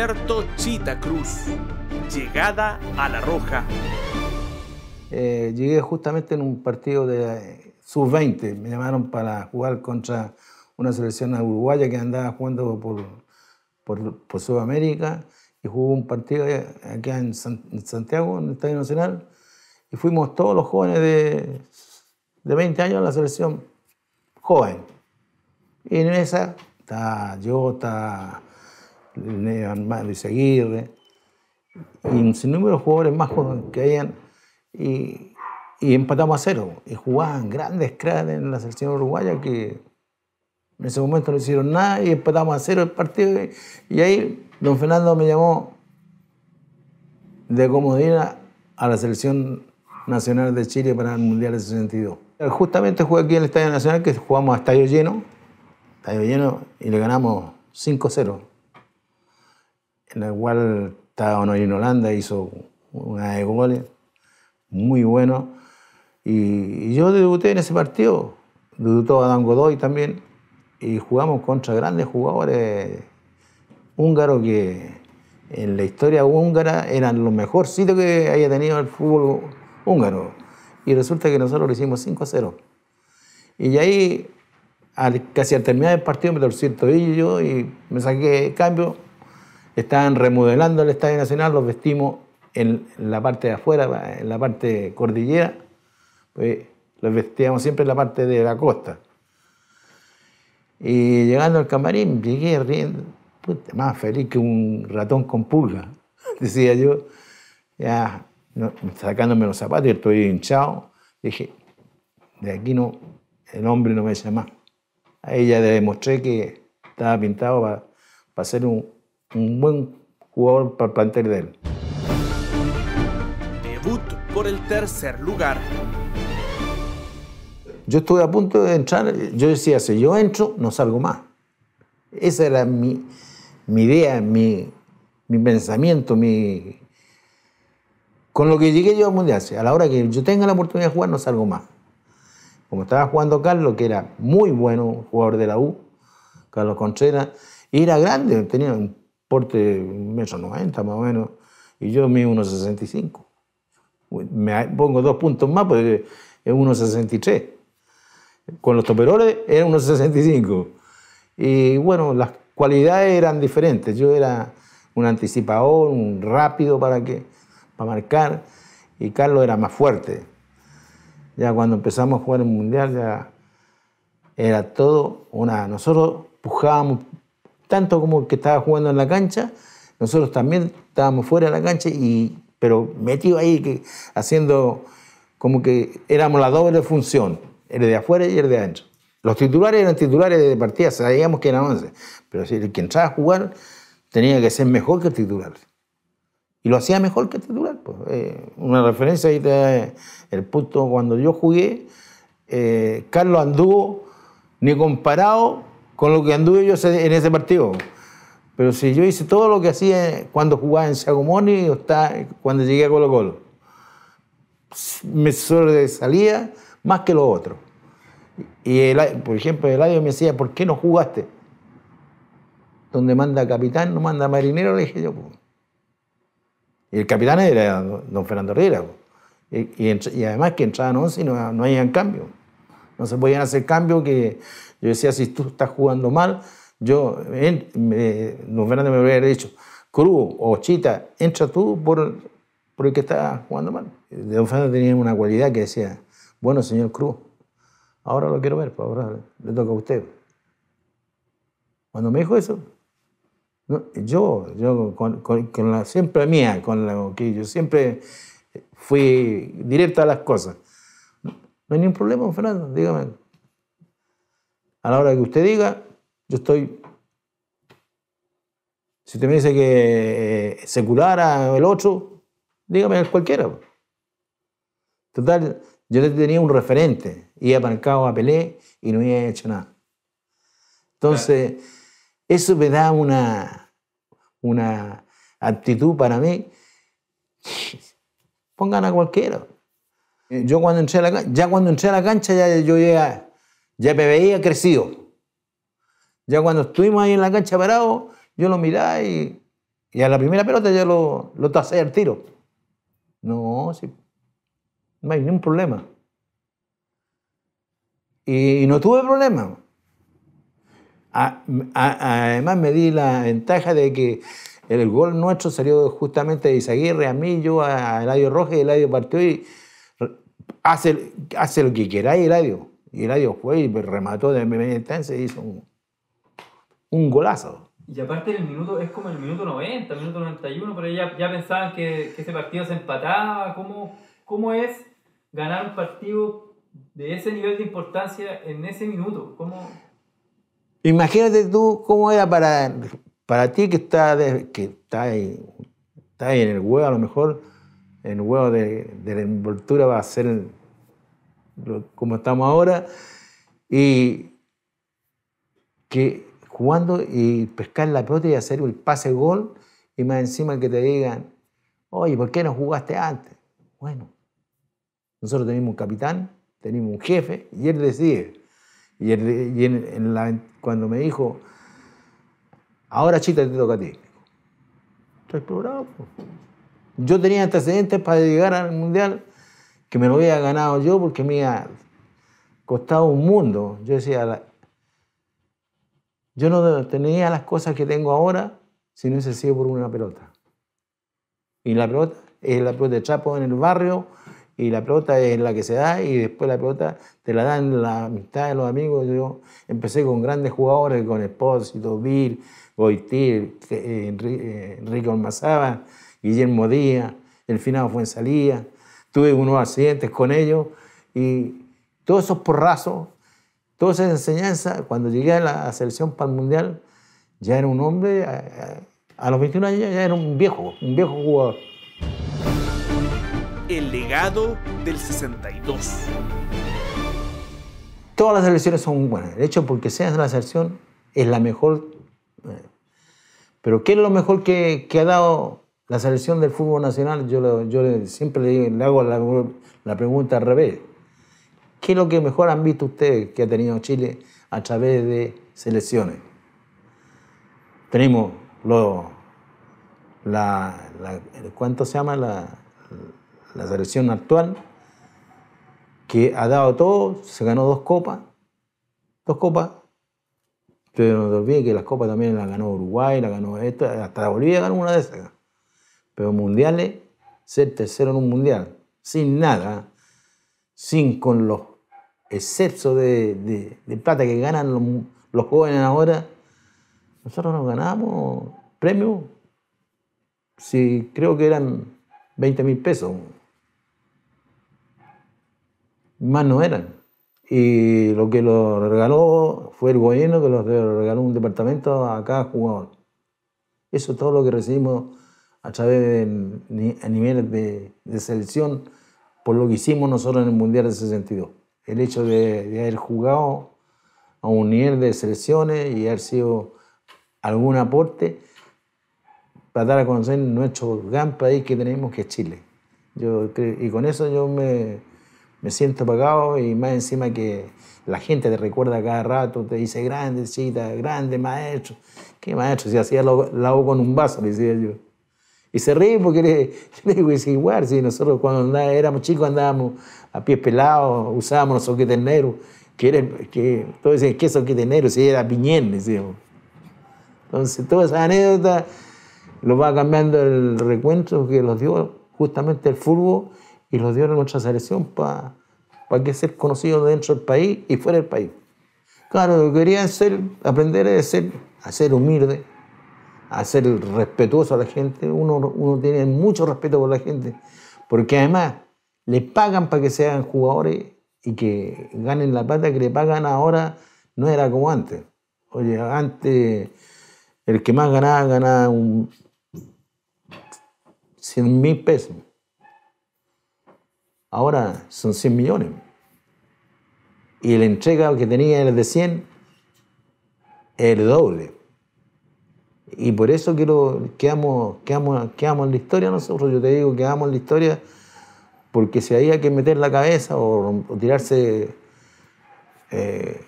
Alberto Chita Cruz. Llegada a La Roja. Eh, llegué justamente en un partido de eh, sub-20. Me llamaron para jugar contra una selección uruguaya que andaba jugando por, por, Sudamérica y jugó un partido aquí en, Santiago, en el Estadio Nacional. Y fuimos todos los jóvenes de, de 20 años a la selección joven. Y en esa está yo, está Luis Aguirre, y un sinnúmero de jugadores más que hayan, y, empatamos a cero. Y jugaban grandes cracks en la selección uruguaya que en ese momento no hicieron nada y empatamos a cero el partido. Y, ahí don Fernando me llamó de comodina a la selección nacional de Chile para el Mundial del 62. Justamente jugué aquí en el Estadio Nacional, que jugamos a estadio lleno, estadio lleno, y le ganamos 5-0 la cual estaba no, en Holanda, hizo una de goles, muy bueno. Y, yo debuté en ese partido, debutó Adán Godoy también, y jugamos contra grandes jugadores húngaros que en la historia húngara eran los mejores sitios que haya tenido el fútbol húngaro. Y resulta que nosotros lo hicimos 5-0. Y ahí, casi al terminar el partido, me torcí el tobillo y me saqué cambio Estaban remodelando el Estadio Nacional, los vestimos en la parte de afuera, en la parte cordillera, pues los vestíamos siempre en la parte de la costa. Y llegando al camarín, llegué riendo, más feliz que un ratón con pulga, decía yo, ya sacándome los zapatos, y estoy hinchado, dije, de aquí no, el hombre no me llama. Ahí ya le demostré que estaba pintado para, para ser un, un buen jugador para el de él. Debut por el tercer lugar. Yo estuve a punto de entrar, yo decía, si yo entro, no salgo más. Esa era mi, mi idea, mi, mi pensamiento, mi... Con lo que llegué yo al Mundial, a la hora que yo tenga la oportunidad de jugar, no salgo más. Como estaba jugando Carlos, que era muy bueno jugador de la U, Carlos Contreras, y era grande, tenía un porte menos 90 más o menos, y yo mido 1,65. Me pongo dos puntos más porque es 1,63. Con los toperoles era 1,65. Y bueno, las cualidades eran diferentes. Yo era un anticipador, un rápido para, que, para marcar, y Carlos era más fuerte. Ya cuando empezamos a jugar el Mundial, ya era todo una... Nosotros pujábamos tanto como que estaba jugando en la cancha, nosotros también estábamos fuera de la cancha, y, pero metido ahí, que, haciendo como que éramos la doble función, el de afuera y el de adentro. Los titulares eran titulares de partida, sabíamos que eran pero si el que entraba a jugar tenía que ser mejor que el titular. Y lo hacía mejor que el titular. Pues, eh, una referencia ahí eh, el punto cuando yo jugué, eh, Carlos anduvo ni comparado con lo que anduve yo en ese partido. Pero si yo hice todo lo que hacía cuando jugaba en Sagomoni o cuando llegué a Colo Colo, me sobresalía más que lo otro. Y por ejemplo, el Eladio me decía, ¿por qué no jugaste? Donde manda capitán, no manda marinero, le dije yo. Y el capitán era don Fernando Riera. Y, además que entraban 11 y no, no cambio. No se podían hacer cambios que yo decía, si tú estás jugando mal, yo, don Fernando me hubiera dicho, Cruz o Chita, entra tú por, el que está jugando mal. Don Fernando tenía una cualidad que decía, bueno, señor Cruz, ahora lo quiero ver, pues ahora le toca a usted. Cuando me dijo eso, yo, yo con, la siempre mía, con que yo siempre fui directa a las cosas. No, no hay ningún problema, Fernando, dígame, a la hora que usted diga, yo estoy... Si usted me dice que eh, secular el otro, dígame cualquiera. Total, yo tenía un referente, iba aparcado a Pelé y no había hecho nada. Entonces, eso me da una, una actitud para mí. Pongan a cualquiera. Yo cuando entré a la cancha, ya cuando entré a la cancha, ya yo llegué a, ya me ha crecido. Ya cuando estuvimos ahí en la cancha parado, yo lo miraba y, a la primera pelota ya lo, lo tasé al tiro. No, No hay ningún problema. Y, no tuve problema. además me di la ventaja de que el gol nuestro salió justamente de Isaguirre, a mí, yo, a Eladio Rojas, y Eladio partió y hace, hace lo que queráis, Eladio. Y Radio fue y remató de media distancia y hizo un, un golazo. Y aparte el minuto, es como el minuto 90, el minuto 91, pero ya, ya pensaban que, que ese partido se empataba. ¿Cómo, ¿Cómo es ganar un partido de ese nivel de importancia en ese minuto? ¿Cómo... Imagínate tú cómo era para, para ti que está, que está, ahí, está en el huevo, a lo mejor en el huevo de, de la envoltura va a ser el, como estamos ahora, y que jugando y pescar la pelota y hacer el pase gol, y más encima que te digan, oye, ¿por qué no jugaste antes? Bueno, nosotros tenemos un capitán, tenemos un jefe, y él decide. Y, cuando me dijo, ahora chita te toca a ti. Estoy explorado. Yo tenía antecedentes para llegar al mundial que me lo había ganado yo porque me había costado un mundo. Yo decía, yo no tenía las cosas que tengo ahora si no hubiese sido por una pelota. Y la pelota es la pelota de Chapo en el barrio, y la pelota es la que se da, y después la pelota te la dan la amistad de los amigos. Yo empecé con grandes jugadores, con Espósito, Bill, Goitil, eh, Enrique Almazaba, Guillermo Díaz, el final fue en Fuensalía, tuve unos accidentes con ellos y todos esos porrazos, todas esas enseñanzas, cuando llegué a la selección para el mundial, ya era un hombre, a, los 21 años ya era un viejo, un viejo jugador. El legado del 62. Todas las selecciones son buenas. De hecho, porque seas de la selección, es la mejor. Eh, pero ¿qué es lo mejor que, que ha dado la selección del fútbol nacional, yo, siempre le, hago la, pregunta al revés. ¿Qué es lo que mejor han visto ustedes que ha tenido Chile a través de selecciones? Tenemos La, ¿cuánto se llama? La, selección actual, que ha dado todo, se ganó dos copas, dos copas, pero no te que las copas también las ganó Uruguay, la ganó esto, hasta Bolivia ganó una de esas. Pero mundiales, ser tercero en un mundial, sin nada, sin con los excesos de, plata que ganan los, jóvenes ahora, nosotros nos ganamos premios, si creo que eran 20 mil pesos, más no eran. Y lo que lo regaló fue el gobierno que lo regaló un departamento a cada jugador. Eso es todo lo que recibimos a través de, a nivel de, selección por lo que hicimos nosotros en el Mundial de 62. El hecho de, haber jugado a un nivel de selecciones y haber sido algún aporte para dar a conocer nuestro gran país que tenemos, que es Chile. Yo, y con eso yo me, me siento pagado y más encima que la gente te recuerda cada rato, te dice grande, chita, grande maestro. ¿Qué maestro? Si hacía la, la con un vaso, le decía yo. Y se ríe porque le, es igual, si nosotros cuando éramos chicos andábamos a pies pelados, usábamos los soquetes negros, que que, todos decían, ¿qué soquetes negros? Si era piñén, decíamos. Entonces, todas esa anécdotas lo va cambiando el recuento que los dio justamente el fútbol y los dio en nuestra selección para para que ser conocido dentro del país y fuera del país. Claro, quería ser, aprender a ser, a ser humilde, a ser respetuoso a la gente, uno, uno tiene mucho respeto por la gente, porque además le pagan para que sean jugadores y que ganen la plata que le pagan ahora, no era como antes. Oye, antes el que más ganaba ganaba un 100 mil pesos. Ahora son 100 millones. Y la entrega que tenía el de 100, el doble. Y por eso quiero, quedamos, quedamos, en la historia nosotros. Yo te digo, quedamos en la historia porque si había que meter la cabeza o, tirarse, eh,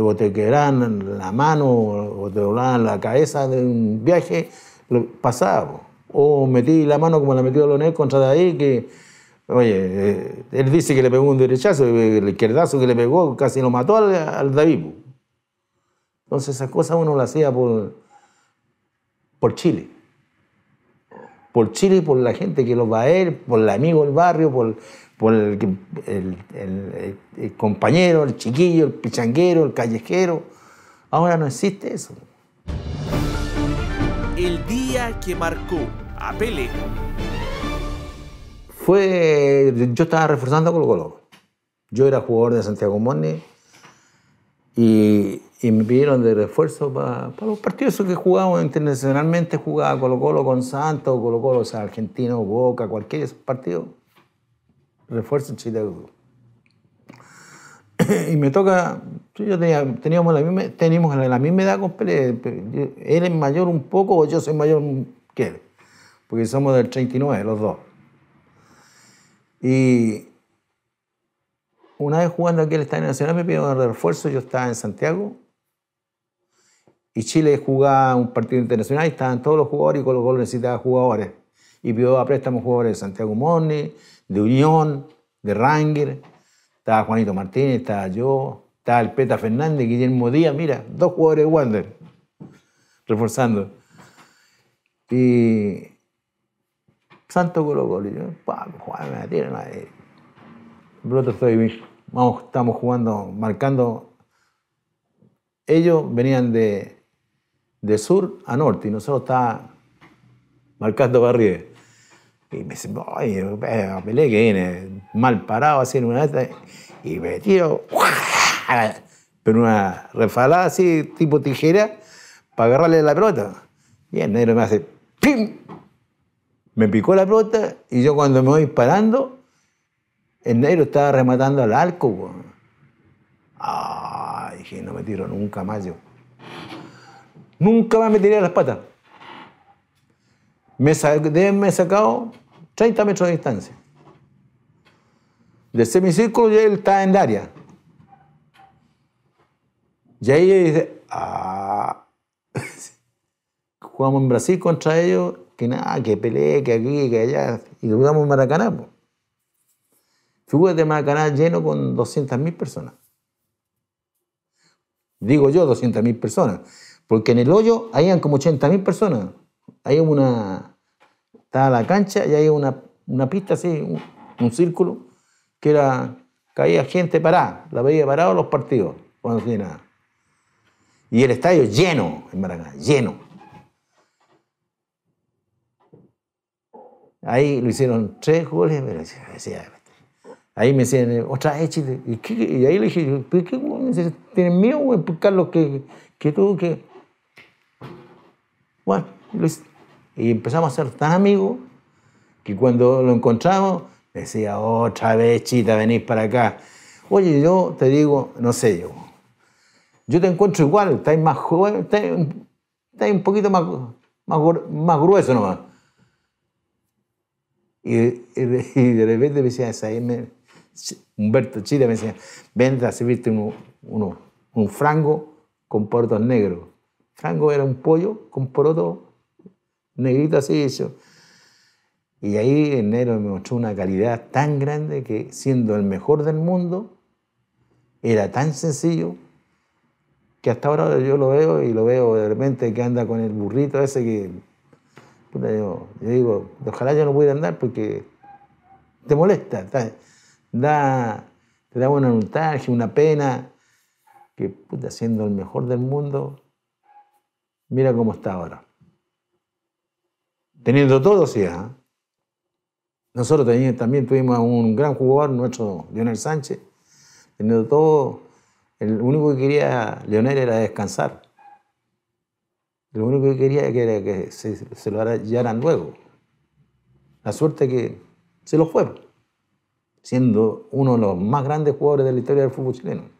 o te quebraban la mano o, te doblaban la cabeza de un viaje, lo, pasaba. O metí la mano como la metió Lonel contra David, que, oye, eh, él dice que le pegó un derechazo, el izquierdazo que le pegó casi lo mató al, al David. Entonces esas cosas uno las hacía por, por Chile. Por Chile, por la gente que lo va a ver, por el amigo del barrio, por, el, compañero, el chiquillo, el pichanguero, el callejero. Ahora no existe eso. El día que marcó a Pele. Fue, yo estaba reforzando a Colo Colo. Yo era jugador de Santiago Morning y, me pidieron de refuerzo para, los partidos que jugábamos internacionalmente, jugaba Colo Colo con Santos, Colo Colo, o Argentino, Boca, cualquier partido, refuerzo en Chile. Y me toca, yo teníamos la misma, teníamos la misma edad con Pelé, él es mayor un poco o yo soy mayor que porque somos del 39, los dos. Y una vez jugando aquí en el Estadio Nacional me pidieron un refuerzo, yo estaba en Santiago y Chile jugaba un partido internacional y estaban todos los jugadores y con los goles necesitaba jugadores. Y pidió a préstamo jugadores de Santiago Morni, de Unión, de Ranger, estaba Juanito Martínez, estaba yo, estaba el Peta Fernández, Guillermo Díaz, mira, dos jugadores de Wander, reforzando. Y Santo Colo Colo, y yo, Juan, me tiran Broto estoy, estamos jugando, marcando. Ellos venían de, sur a norte y nosotros estábamos marcando arriba. Y me dice, oye, Pelé que viene mal parado así en una Y me tiro, pero una refalada así, tipo tijera, para agarrarle la pelota. Y el negro me hace, ¡pim! Me picó la pelota y yo cuando me voy parando, negro estaba rematando al arco, Ay, dije, no me tiro nunca más yo. Nunca más me tiré a las patas. Me, me he sacado 30 metros de distancia. Del semicírculo y él está en Daria. área. Y ahí dice, ah. jugamos en Brasil contra ellos, que nada, que peleé, que aquí, que allá, y jugamos en Maracaná. pues de Maracaná lleno con 200.000 personas. Digo yo 200.000 personas, porque en el hoyo habían como 80.000 personas. Hay una... Estaba la cancha y hay una, una pista así, un, círculo, que era... Caía gente parada, la veía parado los partidos, cuando se Y el estadio lleno en Maracaná, lleno. Ahí lo hicieron tres goles, pero decía, Ahí me decían, otra vez ¿Y, ahí le dije, ¿Tienes miedo, güey, pues, Carlos, que, que tú, que...? Bueno, pues, y empezamos a ser tan amigos que cuando lo encontramos, decía, otra vez, chita, venís para acá. Oye, yo te digo, no sé yo, yo te encuentro igual, estás más joven, estás un poquito más, más, grueso nomás. Y, de repente me decía, esa me, Humberto Chile me decía, vente a servirte un frango con porotos negros. Frango era un pollo con porotos negrito así hecho. Y ahí en negro me mostró una calidad tan grande que siendo el mejor del mundo, era tan sencillo que hasta ahora yo lo veo y lo veo de repente que anda con el burrito ese que yo, digo, ojalá yo no pueda andar porque te molesta da, te da una nostalgia, una pena, que puta, siendo el mejor del mundo, mira cómo está ahora. Teniendo todo, sí. ¿eh? Nosotros también, también tuvimos un gran jugador, nuestro Leonel Sánchez, teniendo todo, el único que quería Leonel era descansar. Lo único que quería era que se, lo llevaran luego. La suerte que se lo fue siendo uno de los más grandes jugadores de la historia del fútbol chileno.